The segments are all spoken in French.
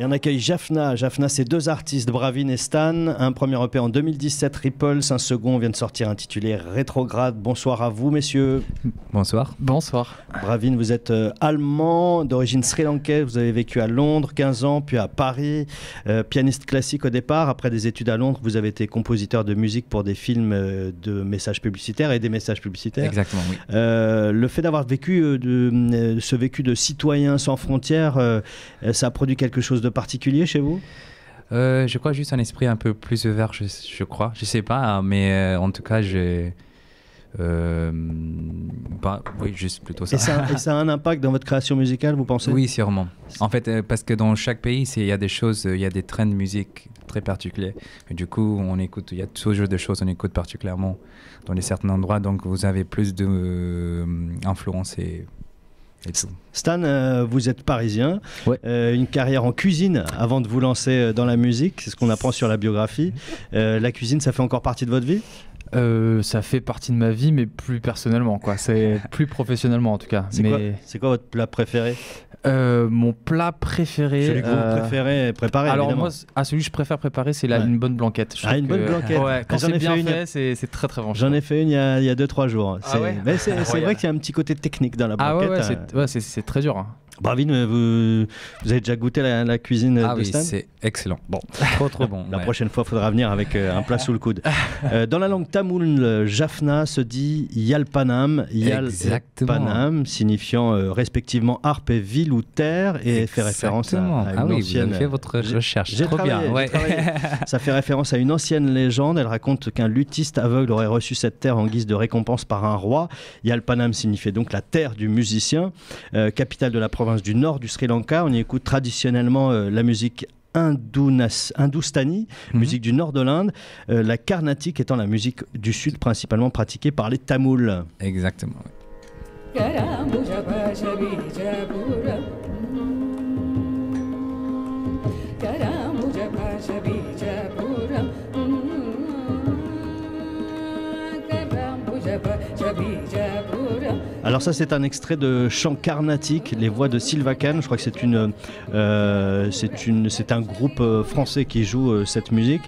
Et on accueille Jafna. Jafna, c'est deux artistes, Bravin et Stan. Un premier EP en 2017, Ripples. Un second vient de sortir intitulé Rétrograde. Bonsoir à vous, messieurs. Bonsoir. Bonsoir. Bravin, vous êtes euh, allemand, d'origine sri-lankaise. Vous avez vécu à Londres 15 ans, puis à Paris. Euh, pianiste classique au départ. Après des études à Londres, vous avez été compositeur de musique pour des films euh, de messages publicitaires et des messages publicitaires. Exactement, oui. le fait d'avoir vécu de, ce vécu de citoyen sans frontières, ça a produit quelque chose de particulier chez vous euh, Je crois juste un esprit un peu plus vert je, crois. Je sais pas, hein, mais euh, en tout cas, j'ai. Euh, oui, juste plutôt ça. Et, ça. a un impact dans votre création musicale, vous pensez Oui, sûrement. En fait, euh, parce que dans chaque pays, il y a des choses, il y a des trains de musique très particuliers. Et du coup, on écoute, il y a toujours des choses on écoute particulièrement dans les certains endroits. Donc, vous avez plus de influence et Stan, euh, vous êtes parisien, euh, une carrière en cuisine avant de vous lancer euh, dans la musique, c'est ce qu'on apprend sur la biographie. Mm-hmm. la cuisine, ça fait encore partie de votre vie euh, ça fait partie de ma vie, mais plus personnellement, quoi. C'est plus professionnellement en tout cas. C'est mais... quoi, c'est quoi votre plat préféré euh, Mon plat préféré. Celui que vous euh, préférez préparer. Alors moi, ah, celui que je préfère préparer, c'est la une bonne blanquette. Ah, ah, quand J'en c'est ai bien fait, c'est, très très bon. J'en ai fait une il y a 2-3 jours. c'est... vrai qu'il y a un petit côté technique dans la blanquette. Ah ouais, hein. c'est, très dur. Hein. Bravine, euh, vous, avez déjà goûté la, cuisine euh, ah oui, c'est excellent. Bon, trop trop bon. la prochaine fois, il faudra venir avec euh, un plat sous le coude. dans la langue tamoule, Jaffna se dit Yalpanam, Yalpanam, signifiant respectivement harpe et ville ou terre, et fait référence à, une ah oui, ancienne. Vous avez fait votre recherche, bien. Ça fait référence à une ancienne légende. Elle raconte qu'un luthiste aveugle aurait reçu cette terre en guise de récompense par un roi. Yalpanam signifiait donc la terre du musicien, capitale de la province du nord du Sri Lanka. On y écoute traditionnellement euh, la musique hindoustani, mhm. musique du nord de l'Inde, euh, la carnatique étant la musique du sud principalement pratiquée par les Tamouls. Exactement. Alors ça c'est un extrait de Chant Carnatique, les voix de Sylvain Je crois que c'est une, euh, c'est un groupe euh, français qui joue euh, cette musique.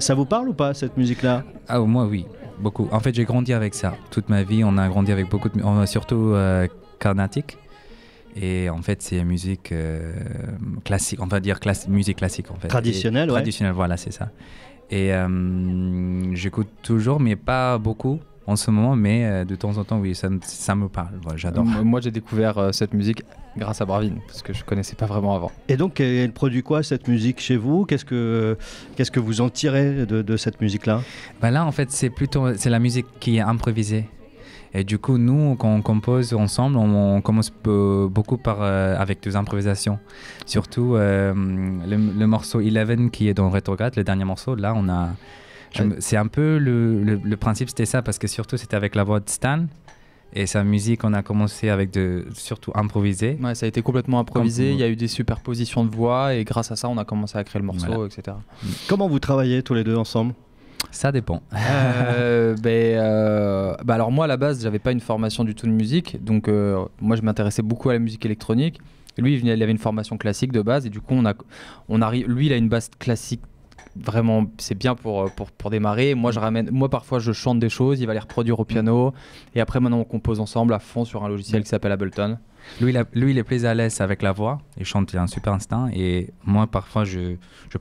ça vous parle ou pas cette musique-là Ah moi oui, beaucoup. En fait j'ai grandi avec ça toute ma vie. On a grandi avec beaucoup de, surtout Carnatic. Carnatique. Et en fait, c'est musique classique, on va dire musique classique en fait. Traditionnelle, ouais. Traditionnelle, voilà, c'est ça. Et j'écoute toujours, mais pas beaucoup en ce moment, mais euh, de temps en temps, oui, ça, me parle. J'adore. moi, j'ai découvert euh, cette musique grâce à Bravin, parce que je connaissais pas vraiment avant. Et donc, elle produit quoi cette musique chez vous Qu'est-ce que qu'est-ce que vous en tirez de, cette musique-là bah là, en fait, c'est plutôt c'est la musique qui est improvisée. Et du coup, nous, quand on compose ensemble, on, commence beaucoup par, euh, avec des improvisations. Surtout le, morceau Eleven qui est dans Retrograde, le dernier morceau, là, on a c'est un peu le, principe, c'était ça, parce que surtout c'était avec la voix de Stan. Et sa musique, on a commencé avec de surtout improviser. Ouais, ça a été complètement improvisé. Il y a eu des superpositions de voix et grâce à ça, on a commencé à créer le morceau, etc. Comment vous travaillez tous les deux ensemble ça dépend. Euh, ben, euh, ben, alors moi à la base j'avais pas une formation du tout de musique, donc euh, moi je m'intéressais beaucoup à la musique électronique. Lui il avait une formation classique de base et du coup on a, on arrive, lui il a une base classique vraiment, c'est bien pour, euh, pour, pour, démarrer. Moi, je ramène, moi, parfois, je chante des choses, il va les reproduire au piano. Et après, maintenant, on compose ensemble à fond sur un logiciel qui s'appelle Ableton. Lui, il est plus à l'aise avec la voix. Il chante, il un super instinct. Et moi, parfois, je,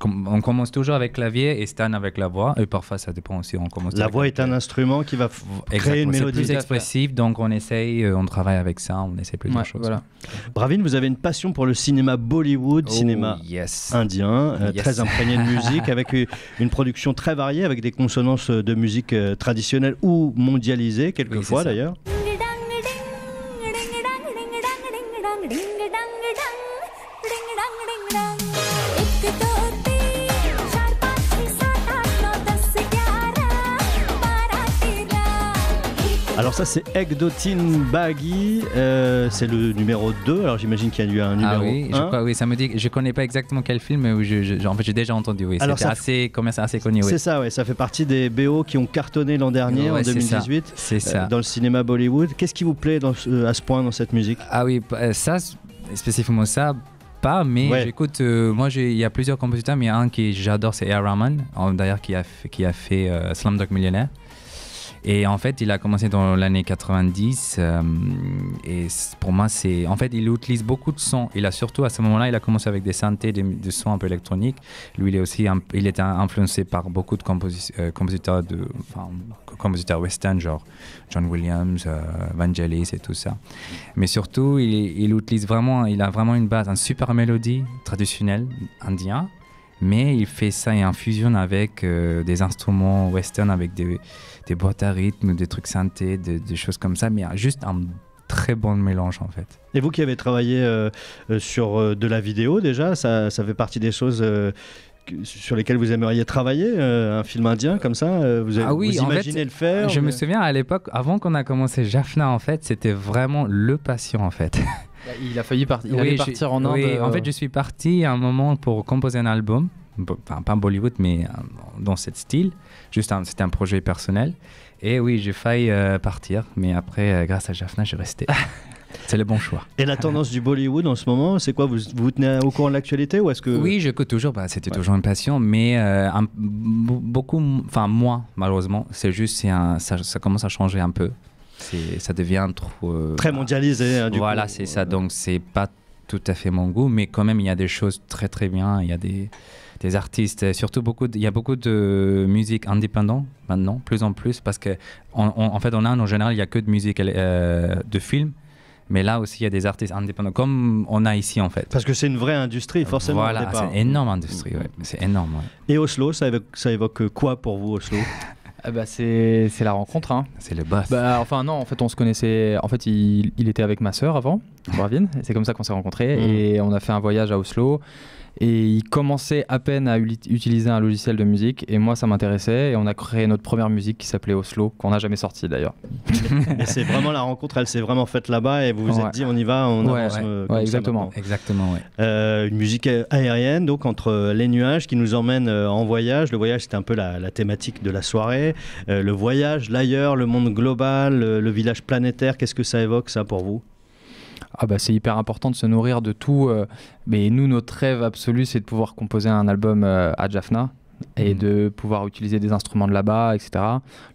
on commence toujours avec clavier et Stan avec la voix. Et parfois, ça dépend aussi. On commence la voix est un instrument qui va créer une mélodie. C'est plus expressif, donc on essaye, euh, on travaille avec ça, on essaie plus de choses. Voilà. vous avez une passion pour le cinéma Bollywood, oh, cinéma indien, euh, très imprégné de musique, avec une production très variée, avec des consonances euh, de musique traditionnelle ou mondialisée, quelquefois d'ailleurs. ça c'est Egdotin Baggy, euh, c'est le numéro 2, alors j'imagine qu'il y a eu un numéro ah oui, ça me dit, je connais pas exactement quel film, mais en fait j'ai déjà entendu, oui, c'est assez, assez connu. Oui. C'est ça, ça fait partie des BO qui ont cartonné l'an dernier, en 2018, euh, dans le cinéma Bollywood. Qu'est-ce qui vous plaît euh, à ce point dans cette musique Ah oui, ça, spécifiquement ça, pas, mais j'écoute. moi, il y a plusieurs compositeurs, mais un que j'adore, c'est Air Rahman, d'ailleurs, qui a fait, qui a fait Millionaire. Et en fait, il a commencé dans l'année 90. Euh, et pour moi, c'est. En fait, il utilise beaucoup de sons. Il a surtout, à ce moment-là, il a commencé avec des synthés, des, sons un peu électroniques. Lui, il est aussi. il était influencé par beaucoup de euh, compositeurs, de, compositeurs western, genre John Williams, euh, Vangelis et tout ça. Mais surtout, il, il utilise vraiment. Il a vraiment une base, une super mélodie traditionnelle indienne mais il fait ça et infusionne avec euh, des instruments western, avec des, boîtes à rythme, des trucs synthés, des, choses comme ça, mais juste un très bon mélange en fait. Et vous qui avez travaillé euh, euh, sur de la vidéo déjà, ça, fait partie des choses sur lesquelles vous aimeriez travailler un film indien comme ça vous, avez, ah oui, vous imaginez le faire je me souviens à l'époque avant qu'on a commencé Jaffna en fait c'était vraiment le patient en fait Bah, il a failli partir. allait partir en Inde. en euh. fait, je suis parti à un moment pour composer un album, enfin, pas Bollywood, mais euh, dans cette style. Juste, c'était un projet personnel. Et oui, j'ai failli euh, partir, mais après, grâce à Jafna, j'ai resté. c'est le bon choix. Et la tendance du Bollywood en ce moment, c'est quoi vous, vous tenez au courant de l'actualité ou est-ce que Oui, j'écoute toujours. Bah, c'était toujours une passion. mais beaucoup, enfin moi, malheureusement, c'est juste, un, ça commence à changer un peu ça devient trop. Euh, très mondialisé. du hein, du voilà, c'est euh, ça. Donc, c'est pas tout à fait mon goût, mais quand même, il y a des choses très très bien. Il y a des, artistes, surtout beaucoup. il y a beaucoup de musique indépendante maintenant, plus en plus, parce que en fait, en Inde, en général, il y a que de musique euh, de films. Mais là aussi, il y a des artistes indépendants, comme on a ici en fait. Parce que c'est une vraie industrie, forcément. Voilà, c'est une énorme industrie, ouais. c'est énorme. Et Oslo, ça évoque quoi pour vous, Oslo ah bah c'est, la rencontre. Hein. C'est le boss. Bah, enfin, non, en fait, on se connaissait. En fait, il, il était avec ma soeur avant. Bravin. C'est comme ça qu'on s'est rencontrés mm. et on a fait un voyage à Oslo. Et il commençait à peine à utiliser un logiciel de musique et moi ça m'intéressait et on a créé notre première musique qui s'appelait Oslo qu'on n'a jamais sorti d'ailleurs. c'est vraiment la rencontre, elle s'est vraiment faite là-bas et vous vous êtes dit on y va, on ouais, avance euh, exactement, exactement. Euh, une musique aérienne donc entre euh, les nuages qui nous emmène en voyage. Le voyage c'était un peu la, thématique de la soirée. le voyage, l'ailleurs, le monde global, le village planétaire. Qu'est-ce que ça évoque ça pour vous ah bah, c'est hyper important de se nourrir de tout. Euh, mais nous, notre rêve absolu, c'est de pouvoir composer un album euh, à Jaffna et mm. de pouvoir utiliser des instruments de là-bas, etc.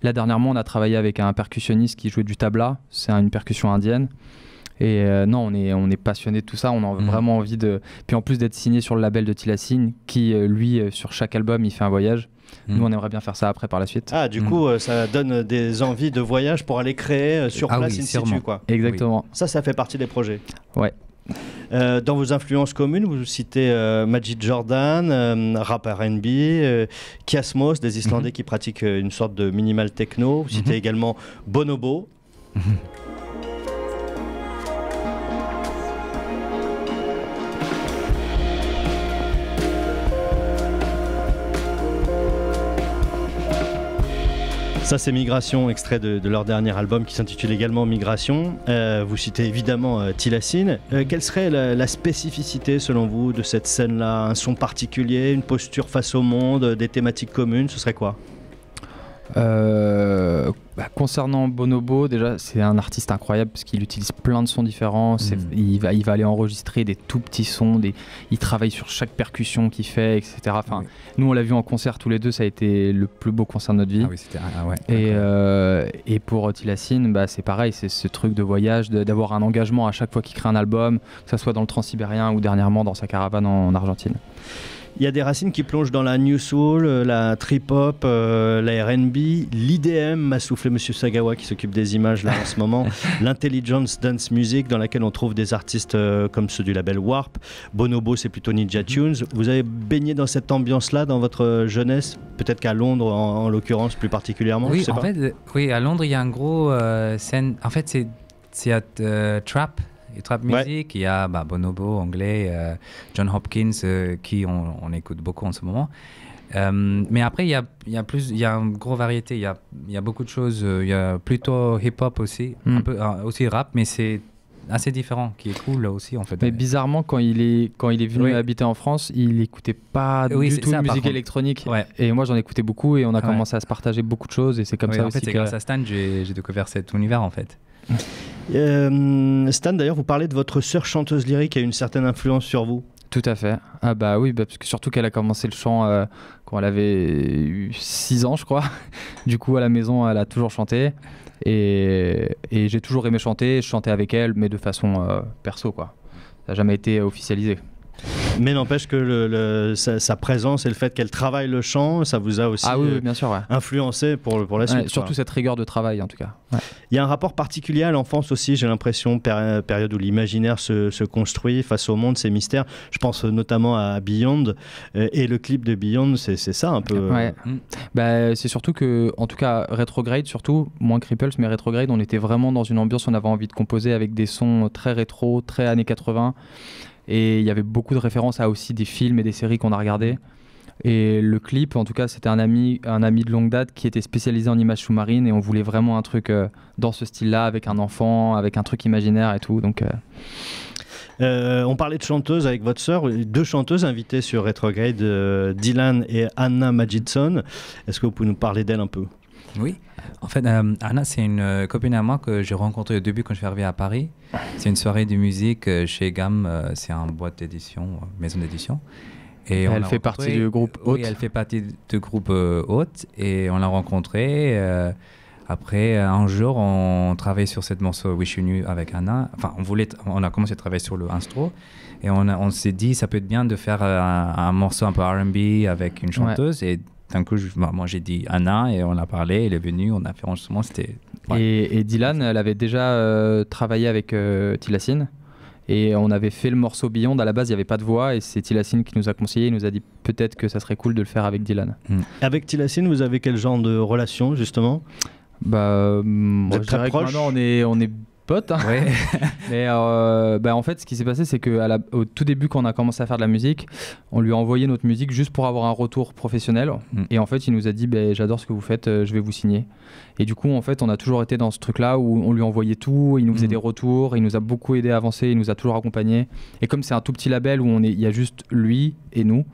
Là, dernièrement, on a travaillé avec un percussionniste qui jouait du tabla, c'est une percussion indienne. Et euh, non, on est, on est passionné de tout ça, on a mhm. vraiment envie de. Puis en plus d'être signé sur le label de Tilassine, qui euh, lui, euh, sur chaque album, il fait un voyage. Mhm. Nous, on aimerait bien faire ça après par la suite. Ah, du mhm. coup, ça donne des envies de voyage pour aller créer sur ah place in situ, quoi. Exactement. Ça, ça fait partie des projets. Ouais. dans vos influences communes, vous citez Magic Jordan, rap RB, Kiasmos, des Islandais qui pratiquent une sorte de minimal techno. Vous citez également Bonobo. Ça, c'est Migration, extrait de, leur dernier album qui s'intitule également Migration. Euh, vous citez évidemment euh, euh, quelle serait la, spécificité, selon vous, de cette scène-là Un son particulier, une posture face au monde, des thématiques communes Ce serait quoi bah, concernant Bonobo, déjà, c'est un artiste incroyable parce qu'il utilise plein de sons différents. Hmm. Il, va, il va aller enregistrer des tout petits sons, des, il travaille sur chaque percussion qu'il fait, etc. Enfin, Nous, on l'a vu en concert tous les deux, ça a été le plus beau concert de notre vie. Ah ah et, euh, et, pour Tilacine, bah, c'est pareil, c'est ce truc de voyage, d'avoir un engagement à chaque fois qu'il crée un album, que ce soit dans le transsibérien ou dernièrement dans sa caravane en, Argentine. Il y a des racines qui plongent dans la new soul, euh, la trip hop, euh, la RB. L'IDM m'a soufflé Monsieur Sagawa qui s'occupe des images là en ce moment, l'Intelligence Dance Music dans laquelle on trouve des artistes euh, comme ceux du label Warp, Bonobo c'est plutôt Ninja mhm. Tunes. Vous avez baigné dans cette ambiance-là dans votre euh, jeunesse, peut-être qu'à Londres en, l'occurrence plus particulièrement. Oui, en fait, euh, oui, à Londres il y a un gros scène. En fait, c'est c'est trap et trap music. Il y a bah, Bonobo anglais, John Hopkins qui on, on écoute beaucoup en ce moment. Euh, mais après, il y a, plus, il y a une grosse variété. Il y a, beaucoup de choses. Euh, il y a plutôt hip-hop aussi, hmm. un peu euh, aussi rap, mais c'est assez différent, qui est cool aussi en fait. Mais bizarrement, quand il est, quand il est venu habiter en France, il n'écoutait pas du tout de musique électronique. Et moi, j'en écoutais beaucoup et on a commencé à se partager beaucoup de choses. Et c'est comme ça en c'est grâce à Stan, j'ai, j'ai découvert cet univers en fait. Stan, d'ailleurs, vous parlez de votre sœur chanteuse lyrique qui a une certaine influence sur vous. Tout à fait. Ah bah oui, bah, parce que surtout qu'elle a commencé le chant euh, quand elle avait six 6 ans, je crois. Du coup, à la maison, elle a toujours chanté. Et, j'ai toujours aimé chanter, je chantais avec elle, mais de façon euh, perso, quoi. Ça n'a jamais été officialisé. Mais n'empêche que le, sa, présence et le fait qu'elle travaille le chant, ça vous a aussi ah euh, influencé pour, pour la suite. surtout cette rigueur de travail, en tout cas. Il y a un rapport particulier à l'enfance aussi, j'ai l'impression, période où l'imaginaire se, construit face au monde, ses mystères. Je pense notamment à Beyond. Euh, et le clip de Beyond, c'est ça un peu. Euh, hum. bah, c'est surtout que, en tout cas, Retrograde, surtout, moins Cripples, mais Retrograde, on était vraiment dans une ambiance, on avait envie de composer avec des sons très rétro, très années 80. Et il y avait beaucoup de références à aussi des films et des séries qu'on a regardées. Et le clip, en tout cas, c'était un ami, un ami de longue date qui était spécialisé en images sous-marines et on voulait vraiment un truc euh, dans ce style-là, avec un enfant, avec un truc imaginaire et tout. Donc. Euh. Euh, on parlait de chanteuses avec votre sœur, deux chanteuses invitées sur Retrograde, Dylan et Anna Magidson. Est-ce que vous pouvez nous parler d'elles un peu oui. En fait, euh, Anna, c'est une euh, copine à moi que j'ai rencontrée au début quand je suis arrivé à Paris. C'est une soirée de musique euh, chez Gamme. c'est une boîte d'édition, maison d'édition. Et, elle fait partie du groupe Haute. Oui, elle fait partie du groupe Haute et on l'a rencontrée. après, un jour, on travaillait sur cette morceau Wish You New avec Anna. Enfin, on, voulait, on a commencé à travailler sur le instro. Et on, s'est dit, ça peut être bien de faire un, morceau un peu RB avec une chanteuse. Et d'un coup, bah, moi j'ai dit Anna et on a parlé, elle est venue, on a fait enregistrement, c'était. Et, et, Dylan, elle avait déjà euh, travaillé avec euh, et on avait fait le morceau Beyond. À la base, il n'y avait pas de voix et c'est Tilassine qui nous a conseillé. Il nous a dit peut-être que ça serait cool de le faire avec Dylan. Mm. Avec Tilacine, vous avez quel genre de relation justement bah, euh, très proche. on est, on est Hein. Ouais. Mais euh, bah, en fait, ce qui s'est passé, c'est qu'au tout début, quand on a commencé à faire de la musique, on lui a envoyé notre musique juste pour avoir un retour professionnel. Mm. Et en fait, il nous a dit bah, J'adore ce que vous faites, euh, je vais vous signer. Et du coup, en fait, on a toujours été dans ce truc-là où on lui envoyait tout, il nous faisait mm. des retours, il nous a beaucoup aidé à avancer, il nous a toujours accompagné Et comme c'est un tout petit label où il y a juste lui et nous,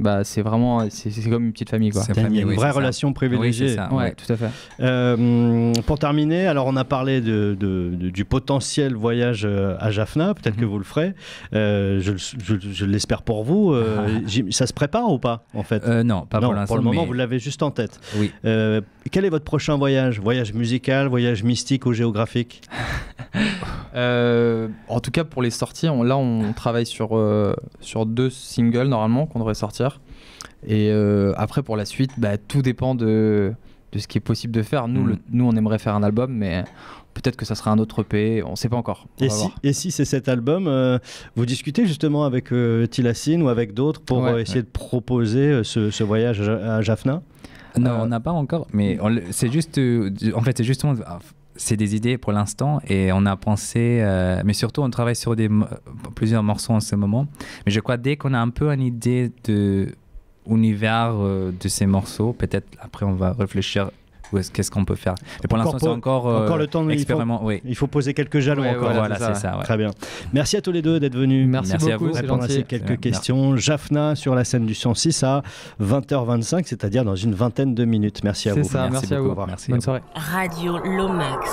bah, c'est vraiment c'est comme une petite famille quoi. une vraie relation privilégiée. tout à fait. Euh, pour terminer, alors on a parlé de, du potentiel voyage euh, à Jaffna, peut-être que mhm. vous le ferez. Euh, je, je, l'espère pour vous. ça se prépare ou pas en fait Non, pas pour l'instant. Pour le moment, vous l'avez juste en tête. Oui. quel est votre prochain voyage Voyage musical, voyage mystique ou géographique En tout cas, pour les sorties, là on travaille sur sur deux singles normalement qu'on devrait sortir et euh, après, pour la suite, bah, tout dépend de, de ce qui est possible de faire. Nous, mm. nous on aimerait faire un album, mais peut-être que ça sera un autre EP, on ne sait pas encore. Et si, c'est cet album, euh, vous discutez justement avec euh, ou avec d'autres pour euh, essayer de proposer ce, voyage à, Jafna Jaffna Non, on n'a pas encore, mais c'est juste, en fait, c'est justement. Ah, c'est des idées pour l'instant et on a pensé, mais surtout on travaille sur des, plusieurs morceaux en ce moment. Mais je crois dès qu'on a un peu une idée de univers euh, de ces morceaux. Peut-être après, on va réfléchir qu'est-ce qu'on peut faire. Mais pour l'instant, c'est euh, encore, le temps Il faut, il faut poser quelques jalons encore. voilà, c'est ça. Très bien. Merci à tous les deux d'être venus. Merci, Merci beaucoup. À vous, répondre à ces quelques questions. Jafna sur la scène du 106 à 20h25, c'est-à-dire dans une vingtaine de minutes. Merci à vous. Merci, à vous. Merci Bonne soirée. Radio Lomax.